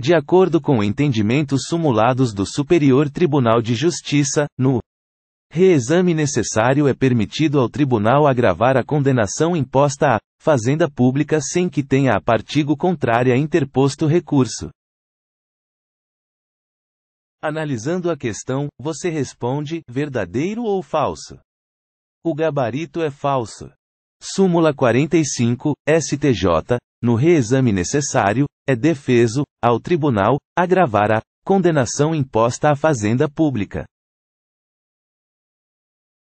De acordo com entendimentos sumulados do Superior Tribunal de Justiça, no reexame necessário é permitido ao tribunal agravar a condenação imposta à Fazenda Pública sem que tenha a partigo contrária interposto recurso. Analisando a questão, você responde: verdadeiro ou falso? O gabarito é falso. Súmula 45, STJ, no reexame necessário, é defeso, ao tribunal, agravar a condenação imposta à fazenda pública.